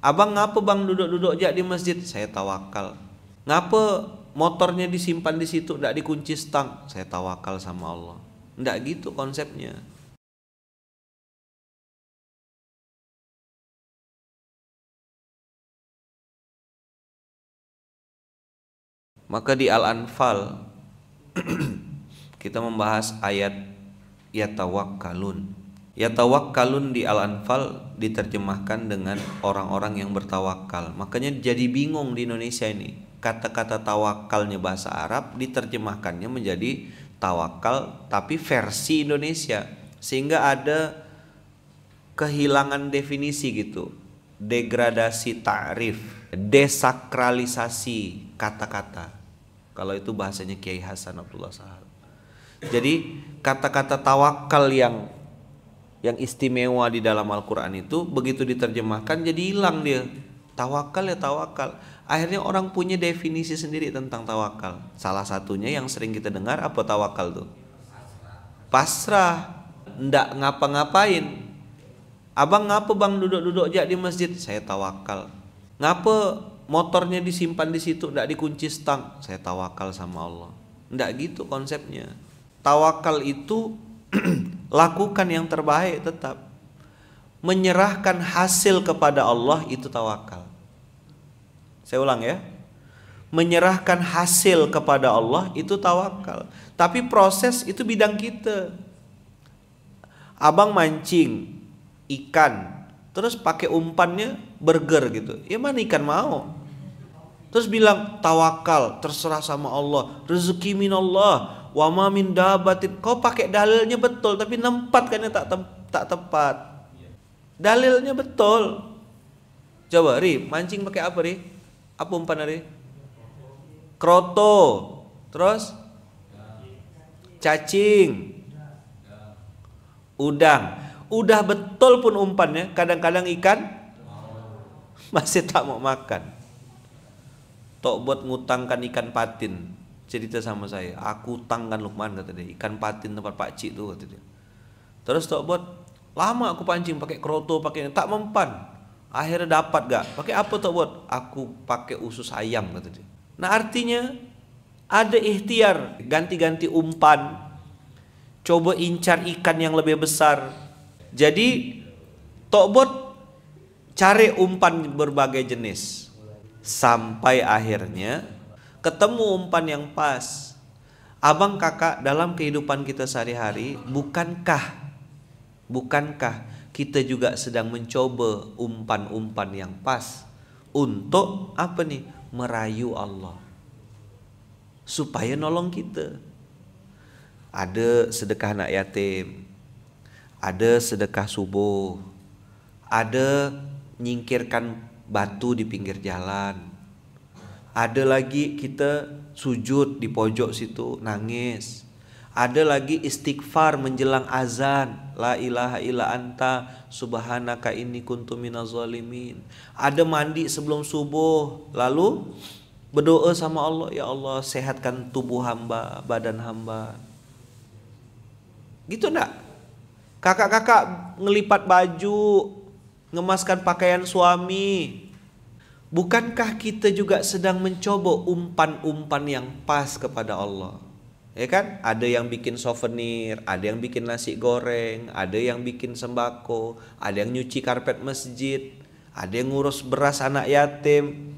Abang ngapa bang duduk-duduk jak di masjid? Saya tawakal. Ngapa motornya disimpan di situ tidak dikunci stang? Saya tawakal sama Allah. Tidak gitu konsepnya. Maka di Al-Anfal kita membahas ayat yatawakkalun. Ya tawakkalun di Al-Anfal diterjemahkan dengan orang-orang yang bertawakal. Makanya jadi bingung di Indonesia ini. Kata-kata tawakalnya bahasa Arab diterjemahkannya menjadi tawakal tapi versi Indonesia. Sehingga ada kehilangan definisi gitu. Degradasi ta'rif, desakralisasi kata-kata. Kalau itu bahasanya Kiai Hasan Abdullah Sahal. Jadi kata-kata tawakal yang yang istimewa di dalam Al-Quran itu begitu diterjemahkan jadi hilang dia tawakal ya tawakal akhirnya orang punya definisi sendiri tentang tawakal salah satunya yang sering kita dengar apa tawakal tuh pasrah ndak ngapa-ngapain abang ngapa bang duduk-duduk aja di masjid saya tawakal ngapa motornya disimpan di situ ndak dikunci stang saya tawakal sama Allah ndak gitu konsepnya tawakal itu Lakukan yang terbaik tetap. Menyerahkan hasil kepada Allah itu tawakal. Saya ulang ya. Menyerahkan hasil kepada Allah itu tawakal. Tapi proses itu bidang kita. Abang mancing ikan, terus pakai umpannya burger gitu. Ya mana ikan mau? Terus bilang tawakal, terserah sama Allah, rezeki minallah, wa ma min dabatin kau pakai dalilnya betul tapi nempatkannya tak te tak tepat dalilnya betul coba ri mancing pakai apa ri apa umpan ri kroto terus cacing udang udah betul pun umpannya kadang-kadang ikan masih tak mau makan tok buat ngutangkan ikan patin cerita sama saya aku tangkan Lukman kata dia ikan patin tempat Pak Cik tuh kata dia terus Tok Bot lama aku pancing pakai keroto pakai tak mempan akhirnya dapat gak pakai apa Tok Bot aku pakai usus ayam kata dia nah artinya ada ikhtiar ganti-ganti umpan coba incar ikan yang lebih besar jadi Tok Bot cari umpan berbagai jenis sampai akhirnya ketemu umpan yang pas abang kakak dalam kehidupan kita sehari-hari bukankah bukankah kita juga sedang mencoba umpan-umpan yang pas untuk apa nih merayu Allah supaya nolong kita ada sedekah anak yatim ada sedekah subuh ada nyingkirkan batu di pinggir jalan ada lagi kita sujud di pojok situ nangis ada lagi istighfar menjelang azan la ilaha illa anta subhanaka inni kuntu zalimin. ada mandi sebelum subuh lalu berdoa sama Allah ya Allah sehatkan tubuh hamba badan hamba gitu enggak? kakak-kakak ngelipat baju ngemaskan pakaian suami Bukankah kita juga sedang mencoba umpan-umpan yang pas kepada Allah? Ya kan? Ada yang bikin souvenir, ada yang bikin nasi goreng, ada yang bikin sembako, ada yang nyuci karpet masjid, ada yang ngurus beras anak yatim.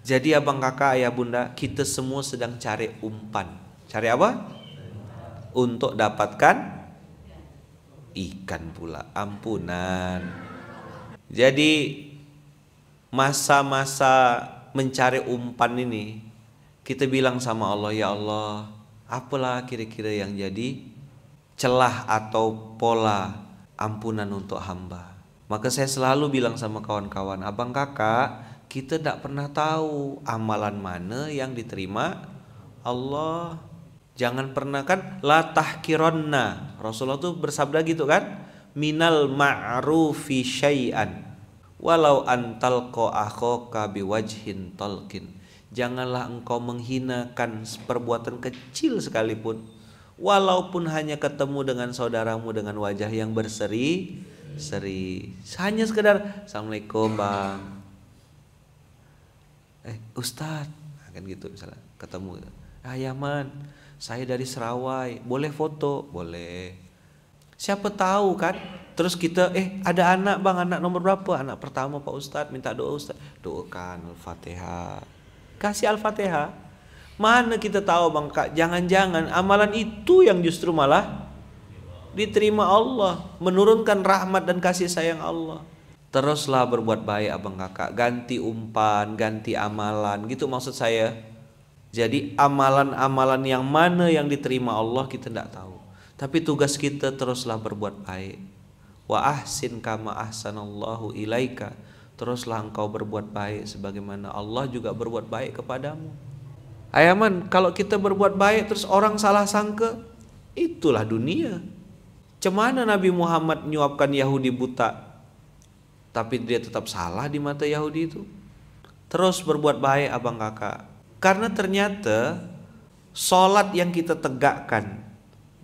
Jadi abang kakak, ayah bunda, kita semua sedang cari umpan. Cari apa? Untuk dapatkan ikan pula. Ampunan. Jadi masa-masa mencari umpan ini kita bilang sama Allah ya Allah apalah kira-kira yang jadi celah atau pola ampunan untuk hamba maka saya selalu bilang sama kawan-kawan abang kakak kita tidak pernah tahu amalan mana yang diterima Allah jangan pernah kan la tahkironna Rasulullah tuh bersabda gitu kan minal ma'rufi syai'an walau antal ko aho kabi wajhin tolkin janganlah engkau menghinakan perbuatan kecil sekalipun walaupun hanya ketemu dengan saudaramu dengan wajah yang berseri seri hanya sekedar assalamualaikum bang eh ustad nah, kan gitu misalnya ketemu gitu. ayaman, ah, saya dari Serawai boleh foto boleh Siapa tahu kan? Terus kita eh ada anak bang anak nomor berapa? Anak pertama Pak Ustadz minta doa Ustadz. Doakan Al-Fatihah. Kasih Al-Fatihah. Mana kita tahu bang kak? Jangan-jangan amalan itu yang justru malah diterima Allah, menurunkan rahmat dan kasih sayang Allah. Teruslah berbuat baik abang kakak, ganti umpan, ganti amalan, gitu maksud saya. Jadi amalan-amalan yang mana yang diterima Allah kita tidak tahu. Tapi tugas kita teruslah berbuat baik. Wa ahsin kama ahsanallahu ilaika. Teruslah engkau berbuat baik sebagaimana Allah juga berbuat baik kepadamu. Ayaman, kalau kita berbuat baik terus orang salah sangka, itulah dunia. Cemana Nabi Muhammad nyuapkan Yahudi buta, tapi dia tetap salah di mata Yahudi itu. Terus berbuat baik abang kakak. Karena ternyata Sholat yang kita tegakkan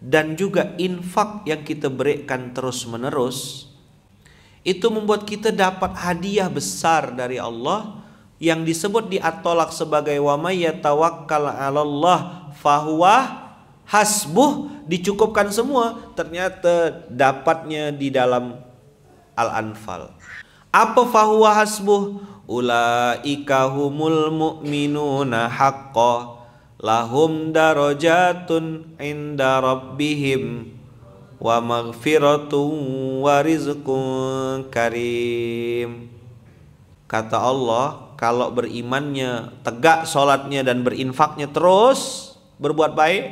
dan juga infak yang kita berikan terus-menerus itu membuat kita dapat hadiah besar dari Allah yang disebut di at sebagai wa may yatawakkal 'alallah fahuwa hasbuh dicukupkan semua ternyata dapatnya di dalam al-anfal apa fahuwa hasbuh ulaika humul mu'minuna haqqan lahum darajatun inda rabbihim wa maghfiratun wa karim kata Allah kalau berimannya tegak sholatnya dan berinfaknya terus berbuat baik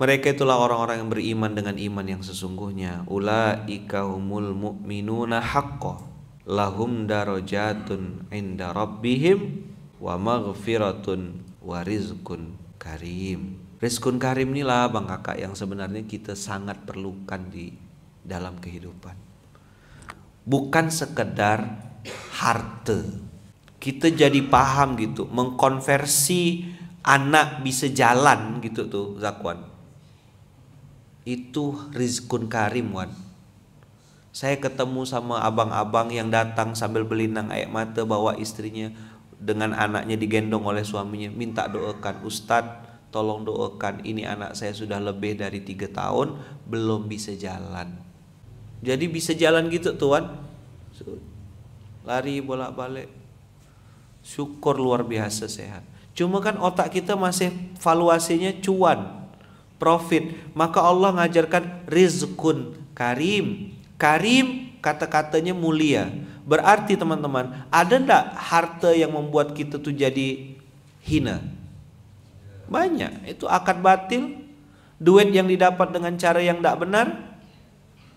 mereka itulah orang-orang yang beriman dengan iman yang sesungguhnya ulaika humul mu'minuna haqqo lahum darajatun inda rabbihim wa maghfiratun wa rizqun karim. Rizkun karim inilah bang kakak yang sebenarnya kita sangat perlukan di dalam kehidupan. Bukan sekedar harta. Kita jadi paham gitu, mengkonversi anak bisa jalan gitu tuh Zakwan. Itu rizkun karim wan. Saya ketemu sama abang-abang yang datang sambil belinang air mata bawa istrinya dengan anaknya digendong oleh suaminya minta doakan ustad tolong doakan ini anak saya sudah lebih dari tiga tahun belum bisa jalan jadi bisa jalan gitu tuan lari bolak balik syukur luar biasa sehat cuma kan otak kita masih valuasinya cuan profit maka Allah ngajarkan rizkun karim karim kata-katanya mulia Berarti teman-teman, ada ndak harta yang membuat kita tuh jadi hina? Banyak. Itu akad batil, duit yang didapat dengan cara yang tidak benar,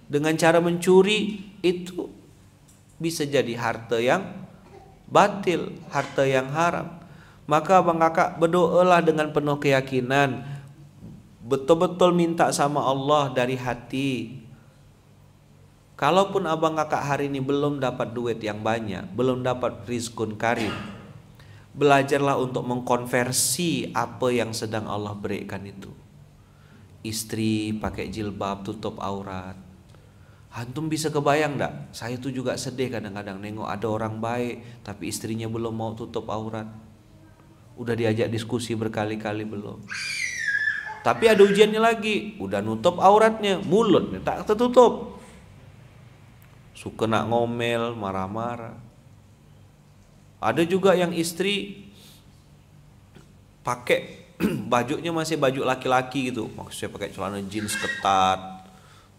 dengan cara mencuri, itu bisa jadi harta yang batil, harta yang haram. Maka abang kakak berdoalah dengan penuh keyakinan, betul-betul minta sama Allah dari hati, Kalaupun abang kakak hari ini belum dapat duit yang banyak, belum dapat rizkun karim, belajarlah untuk mengkonversi apa yang sedang Allah berikan itu. Istri pakai jilbab tutup aurat. Hantum bisa kebayang ndak? Saya tuh juga sedih kadang-kadang nengok ada orang baik tapi istrinya belum mau tutup aurat. Udah diajak diskusi berkali-kali belum. Tapi ada ujiannya lagi, udah nutup auratnya, mulutnya tak tertutup suka nak ngomel marah-marah ada juga yang istri pakai bajunya masih baju laki-laki gitu maksudnya pakai celana jeans ketat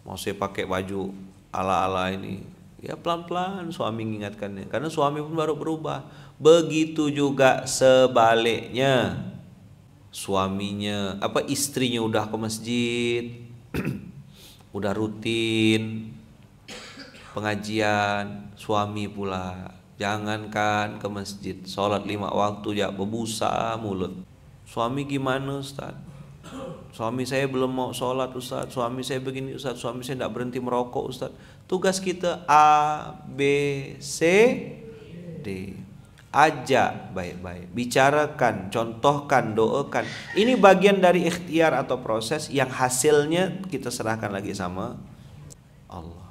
maksudnya pakai baju ala-ala ini ya pelan-pelan suami mengingatkannya karena suami pun baru berubah begitu juga sebaliknya suaminya apa istrinya udah ke masjid udah rutin pengajian suami pula jangankan ke masjid sholat lima waktu ya bebusa mulut suami gimana Ustaz suami saya belum mau sholat Ustaz suami saya begini Ustaz suami saya tidak berhenti merokok Ustaz tugas kita A B C D ajak baik-baik bicarakan contohkan doakan ini bagian dari ikhtiar atau proses yang hasilnya kita serahkan lagi sama Allah